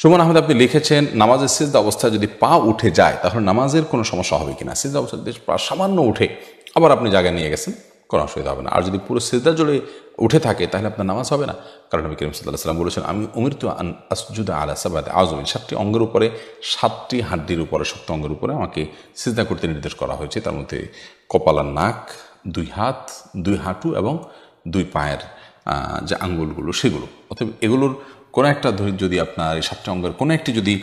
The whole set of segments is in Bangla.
সুমন আহমেদ আপনি লিখেছেন নামাজের সিজদা অবস্থায় যদি পা উঠে যায় তাহলে নামাজের কোনো সমস্যা হবে কিনা সিজদা অবস্থা বেশ সামান্য উঠে আবার আপনি জায়গায় নিয়ে গেছেন কোনো অসুবিধা হবে না আর যদি পুরো সিজদা জুড়ে উঠে থাকে তাহলে আপনার নামাজ হবে না কারণ আমি কিরম সাল্লাহ সাল্লাম বলেছেন আমি অমৃত আসজুদা আলা সাবাতে আজমিন সাতটি অঙ্গের উপরে সাতটি হাড্ডির উপরে সপ্ত অঙ্গের উপরে আমাকে সিজদা করতে নির্দেশ করা হয়েছে তার মধ্যে কপালার নাক দুই হাত দুই হাঁটু এবং দুই পায়ের যে আঙ্গুলগুলো সেগুলো অথবা এগুলোর কোনো একটা যদি আপনার এই সাতটা অঙ্গের কোনো একটি যদি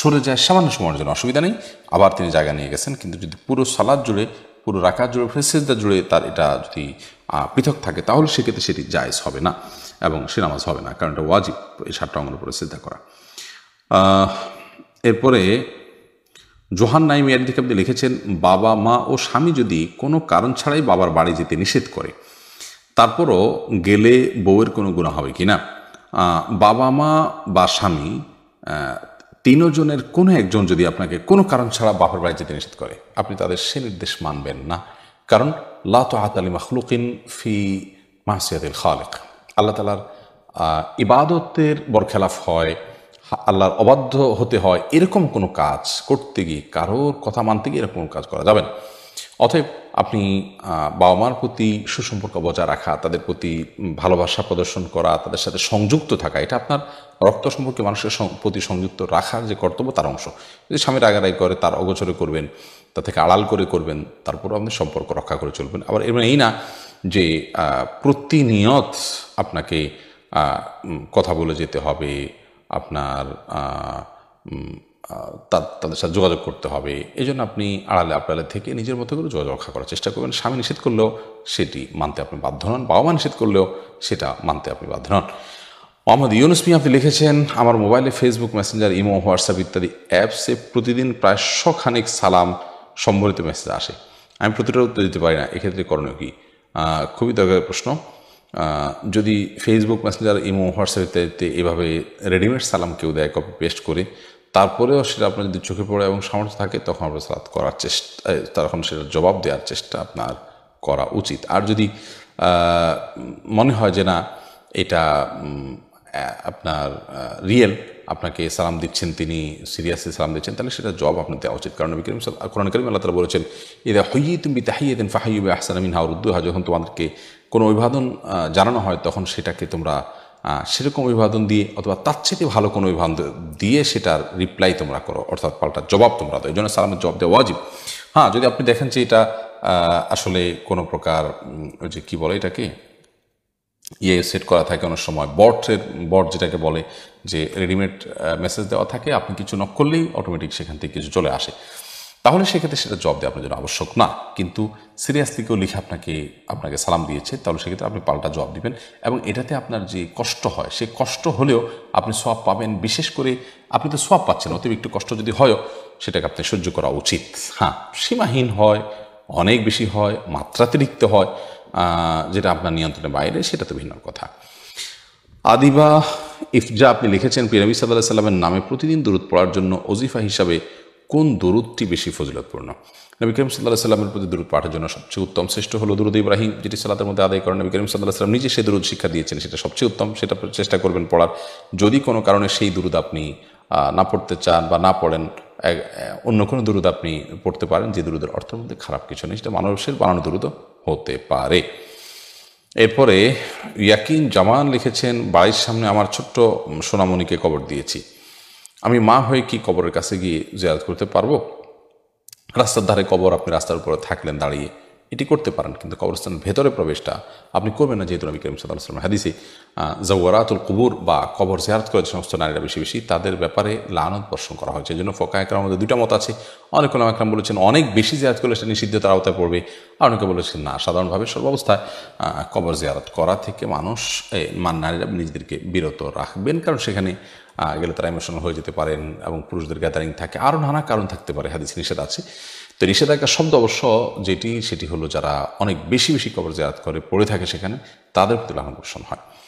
সরে যায় সামান্য সময়ের জন্য অসুবিধা নেই আবার তিনি জায়গা নিয়ে গেছেন কিন্তু যদি পুরো সালাদ জুড়ে পুরো রাখার জুড়ে ফেসেজদা জুড়ে তার এটা যদি পৃথক থাকে তাহলে সেক্ষেত্রে সেটি জায়জ হবে না এবং সে নামাজ হবে না কারণ এটা ওয়াজিব এই সাতটা অঙ্গের উপরে সিদ্ধা করা এরপরে জোহান নাইম ইয়ারিদিকে আপনি লিখেছেন বাবা মা ও স্বামী যদি কোনো কারণ ছাড়াই বাবার বাড়ি যেতে নিষেধ করে তারপরও গেলে বউয়ের কোনো গুণা হবে কি না বাবা মা বা স্বামী তিনজনের কোনো একজন যদি আপনাকে কোনো কারণ ছাড়া বাপের বাড়ি যেতে নিষেধ করে আপনি তাদের সে নির্দেশ মানবেন না কারণ লাত আলী মখলুকিন ফি মাহসিয়াতিল খালেক আল্লাহ তালার ইবাদতের বরখেলাফ হয় আল্লাহর অবাধ্য হতে হয় এরকম কোনো কাজ করতে গিয়ে কারোর কথা মানতে গিয়ে এরকম কাজ করা যাবে না অতএব আপনি বাবা মার প্রতি সুসম্পর্ক বজায় রাখা তাদের প্রতি ভালোবাসা প্রদর্শন করা তাদের সাথে সংযুক্ত থাকা এটা আপনার রক্ত সম্পর্কে মানুষের প্রতি সংযুক্ত রাখার যে কর্তব্য তার অংশ যদি স্বামীর আগারাই করে তার অগোচরে করবেন তা থেকে আড়াল করে করবেন তারপরও আপনি সম্পর্ক রক্ষা করে চলবেন আবার এবার মানে এই না যে প্রতিনিয়ত আপনাকে কথা বলে যেতে হবে আপনার তাদের সাথে যোগাযোগ করতে হবে এই জন্য আপনি আড়ালে আপনালে থেকে নিজের মতো করে যোগাযোগ রক্ষা করার চেষ্টা করবেন স্বামী নিষেধ করলেও সেটি মানতে আপনি বাধ্য নন বাবা মা নিষেধ করলেও সেটা মানতে আপনি বাধ্য নন মোহাম্মদ ইউনুস মিয়া আপনি লিখেছেন আমার মোবাইলে ফেসবুক মেসেঞ্জার ইমো হোয়াটসঅ্যাপ ইত্যাদি অ্যাপসে প্রতিদিন প্রায় শখানিক সালাম সম্বলিত মেসেজ আসে আমি প্রতিটা উত্তর দিতে পারি না এক্ষেত্রে করণীয় কি খুবই দরকার প্রশ্ন যদি ফেসবুক মেসেঞ্জার ইমো হোয়াটসঅ্যাপ ইত্যাদিতে এভাবে রেডিমেড সালাম কেউ দেয় কপি পেস্ট করে তারপরেও সেটা আপনার যদি চোখে পড়ে এবং সামর্থ্য থাকে তখন আপনার সালাত করার চেষ্টা তখন সেটা জবাব দেওয়ার চেষ্টা আপনার করা উচিত আর যদি মনে হয় যে না এটা আপনার রিয়েল আপনাকে সালাম দিচ্ছেন তিনি সিরিয়াসলি সালাম দিচ্ছেন তাহলে সেটা জবাব আপনার দেওয়া উচিত কারণ নবী করিম কোরআন করিম আল্লাহ তালা বলেছেন এরা হইয়ে তুমি তাহিয়ে দেন ফাহাইবে আহসান আমিন হাউরুদ্দুহা যখন তোমাদেরকে কোনো অভিবাদন জানানো হয় তখন সেটাকে তোমরা সেরকম অভিবাদন দিয়ে অথবা তার চেয়ে ভালো কোনো অভিবাদন দিয়ে সেটার রিপ্লাই তোমরা করো অর্থাৎ পাল্টা জবাব তোমরা দাও এই জন্য সালামের জবাব দেওয়া অজিব হ্যাঁ যদি আপনি দেখেন যে এটা আসলে কোনো প্রকার ওই যে কী বলে এটাকে ইয়ে সেট করা থাকে অনেক সময় বটের বট যেটাকে বলে যে রেডিমেড মেসেজ দেওয়া থাকে আপনি কিছু নক করলেই অটোমেটিক সেখান থেকে কিছু চলে আসে তাহলে সেক্ষেত্রে সেটা জব দেওয়া আপনার জন্য আবশ্যক না কিন্তু সিরিয়াসলি কেউ লিখে আপনাকে আপনাকে সালাম দিয়েছে তাহলে সেক্ষেত্রে আপনি পাল্টা জব দিবেন এবং এটাতে আপনার যে কষ্ট হয় সে কষ্ট হলেও আপনি সোয়াব পাবেন বিশেষ করে আপনি তো সোয়াব পাচ্ছেন অতিরিক্ত একটু কষ্ট যদি হয় সেটাকে আপনি সহ্য করা উচিত হ্যাঁ সীমাহীন হয় অনেক বেশি হয় মাত্রাতিরিক্ত হয় যেটা আপনার নিয়ন্ত্রণের বাইরে সেটা তো ভিন্ন কথা আদিবা ইফজা আপনি লিখেছেন পিরামি সাল্লাহ সাল্লামের নামে প্রতিদিন দূরত পড়ার জন্য অজিফা হিসাবে কোন দরুদটি বেশি ফজিলতপূর্ণ নবী করিম সাল্লাহ সাল্লামের প্রতি দূর পাঠার জন্য সবচেয়ে উত্তম শ্রেষ্ঠ হল দুরুদ ইব্রাহিম যেটি সালাতের মধ্যে আদায় করেন নবী করিম সাল্লাহ সাল্লাম নিজে সেই দুরুদ শিক্ষা দিয়েছেন সেটা সবচেয়ে উত্তম সেটা চেষ্টা করবেন পড়ার যদি কোনো কারণে সেই দুরুদ আপনি না পড়তে চান বা না পড়েন অন্য কোনো দুরুদ আপনি পড়তে পারেন যে দুরুদের অর্থের মধ্যে খারাপ কিছু নেই সেটা মানুষের বানানো দুরুদ হতে পারে এরপরে ইয়াকিন জামান লিখেছেন বাড়ির সামনে আমার ছোট্ট সোনামণিকে কবর দিয়েছি আমি মা হয়ে কি কবরের কাছে গিয়ে জিয়ারত করতে পারবো রাস্তার ধারে কবর আপনি রাস্তার উপরে থাকলেন দাঁড়িয়ে এটি করতে পারেন কিন্তু কবরস্থানের ভেতরে প্রবেশটা আপনি করবেন না যেহেতু আমি করিম সাদাম হাদিসি জওয়ারাতুল কুবুর বা কবর জিয়ারত করে যে সমস্ত নারীরা বেশি বেশি তাদের ব্যাপারে লানত বর্ষণ করা হয়েছে এই জন্য ফোকা একরাম মধ্যে দুটা মত আছে অনেক ওলাম একরাম বলেছেন অনেক বেশি জিয়ারত করলে সেটা তার আওতায় পড়বে আর অনেকে বলেছেন না সাধারণভাবে সর্বাবস্থায় কবর জিয়ারত করা থেকে মানুষ মান নারীরা নিজেদেরকে বিরত রাখবেন কারণ সেখানে গেলে তারা ইমোশনাল হয়ে যেতে পারেন এবং পুরুষদের গ্যাদারিং থাকে আরও নানা কারণ থাকতে পারে হাদিস নিষেধ আছে তো নিষেধাজ্ঞা শব্দ অবশ্য যেটি সেটি হলো যারা অনেক বেশি বেশি কবর জায়াত করে পড়ে থাকে সেখানে তাদের প্রতি লালন পোষণ হয়